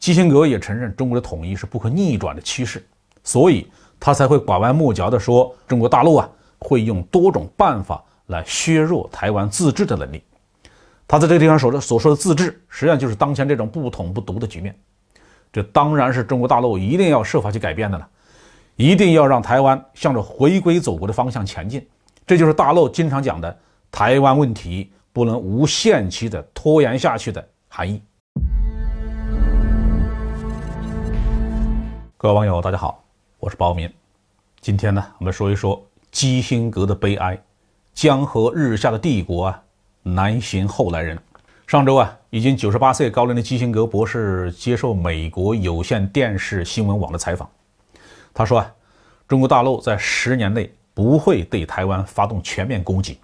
基辛格也承认，中国的统一是不可逆转的趋势，所以他才会拐弯抹角地说，中国大陆啊会用多种办法来削弱台湾自治的能力。他在这个地方说的所说的自治，实际上就是当前这种不统不独的局面。这当然是中国大陆一定要设法去改变的了，一定要让台湾向着回归祖国的方向前进。这就是大陆经常讲的台湾问题不能无限期的拖延下去的含义。各位网友，大家好，我是包民。今天呢，我们说一说基辛格的悲哀，江河日下的帝国啊，难寻后来人。上周啊，已经九十八岁高龄的基辛格博士接受美国有线电视新闻网的采访，他说啊，中国大陆在十年内不会对台湾发动全面攻击，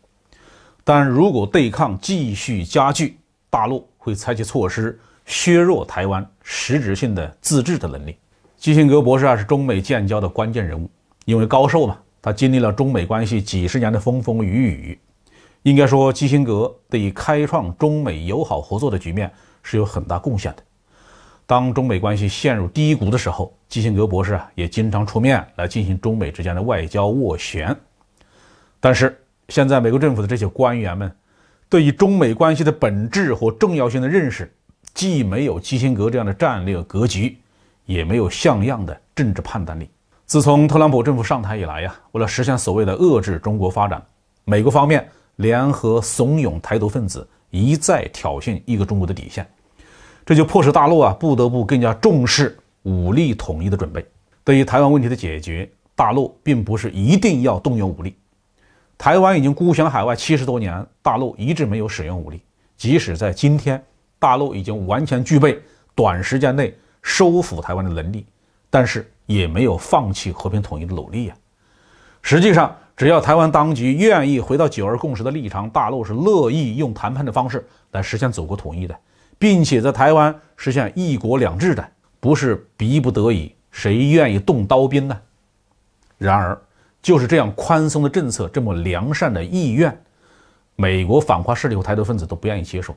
但如果对抗继续加剧，大陆会采取措施削弱台湾实质性的自治的能力。基辛格博士啊，是中美建交的关键人物。因为高寿嘛，他经历了中美关系几十年的风风雨雨。应该说，基辛格对于开创中美友好合作的局面是有很大贡献的。当中美关系陷入低谷的时候，基辛格博士啊，也经常出面来进行中美之间的外交斡旋。但是，现在美国政府的这些官员们，对于中美关系的本质和重要性的认识，既没有基辛格这样的战略格局。也没有像样的政治判断力。自从特朗普政府上台以来呀，为了实现所谓的遏制中国发展，美国方面联合怂恿台独分子，一再挑衅“一个中国”的底线，这就迫使大陆啊不得不更加重视武力统一的准备。对于台湾问题的解决，大陆并不是一定要动用武力。台湾已经孤悬海外七十多年，大陆一直没有使用武力。即使在今天，大陆已经完全具备短时间内。收复台湾的能力，但是也没有放弃和平统一的努力呀。实际上，只要台湾当局愿意回到九二共识的立场，大陆是乐意用谈判的方式来实现祖国统一的，并且在台湾实现一国两制的，不是逼不得已，谁愿意动刀兵呢？然而，就是这样宽松的政策，这么良善的意愿，美国反华势力和台独分子都不愿意接受。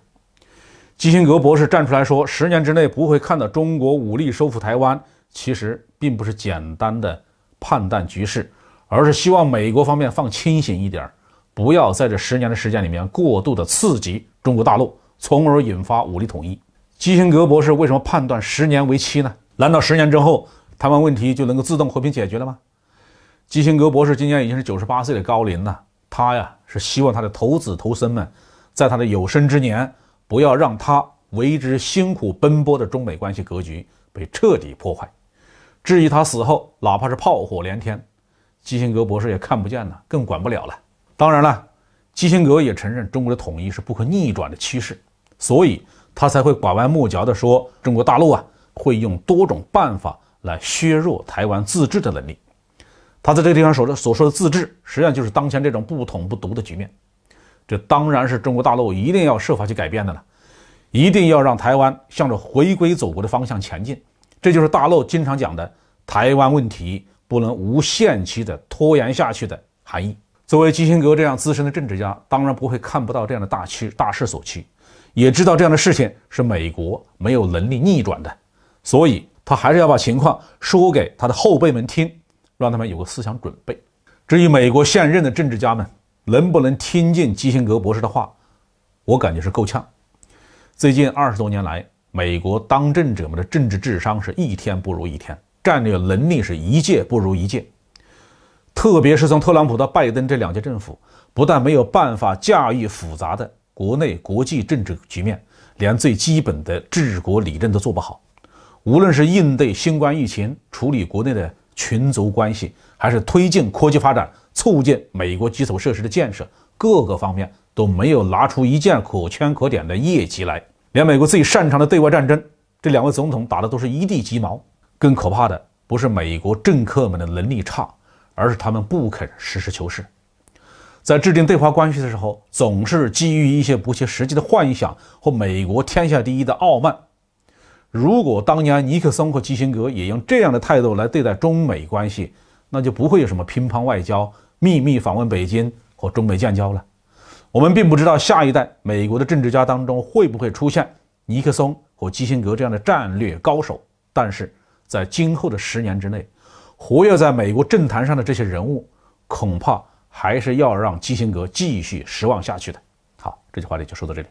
基辛格博士站出来说：“十年之内不会看到中国武力收复台湾。”其实并不是简单的判断局势，而是希望美国方面放清醒一点，不要在这十年的时间里面过度的刺激中国大陆，从而引发武力统一。基辛格博士为什么判断十年为期呢？难道十年之后台湾问题就能够自动和平解决了吗？基辛格博士今年已经是九十八岁的高龄了，他呀是希望他的头子头孙们，在他的有生之年。不要让他为之辛苦奔波的中美关系格局被彻底破坏。至于他死后，哪怕是炮火连天，基辛格博士也看不见了，更管不了了。当然了，基辛格也承认中国的统一是不可逆转的趋势，所以他才会拐弯抹角的说，中国大陆啊会用多种办法来削弱台湾自治的能力。他在这个地方说的所说的自治，实际上就是当前这种不统不独的局面。这当然是中国大陆一定要设法去改变的了，一定要让台湾向着回归祖国的方向前进。这就是大陆经常讲的“台湾问题不能无限期的拖延下去”的含义。作为基辛格这样资深的政治家，当然不会看不到这样的大趋大势所趋，也知道这样的事情是美国没有能力逆转的，所以他还是要把情况说给他的后辈们听，让他们有个思想准备。至于美国现任的政治家们，能不能听进基辛格博士的话？我感觉是够呛。最近二十多年来，美国当政者们的政治智商是一天不如一天，战略能力是一届不如一届。特别是从特朗普到拜登这两届政府，不但没有办法驾驭复杂的国内国际政治局面，连最基本的治国理政都做不好。无论是应对新冠疫情、处理国内的群族关系，还是推进科技发展。促进美国基础设施的建设，各个方面都没有拿出一件可圈可点的业绩来。连美国自己擅长的对外战争，这两位总统打的都是一地鸡毛。更可怕的不是美国政客们的能力差，而是他们不肯实事求是，在制定对华关系的时候，总是基于一些不切实际的幻想和美国天下第一的傲慢。如果当年尼克松和基辛格也用这样的态度来对待中美关系，那就不会有什么乒乓外交。秘密访问北京和中美建交了，我们并不知道下一代美国的政治家当中会不会出现尼克松和基辛格这样的战略高手，但是在今后的十年之内，活跃在美国政坛上的这些人物，恐怕还是要让基辛格继续失望下去的。好，这句话里就说到这里。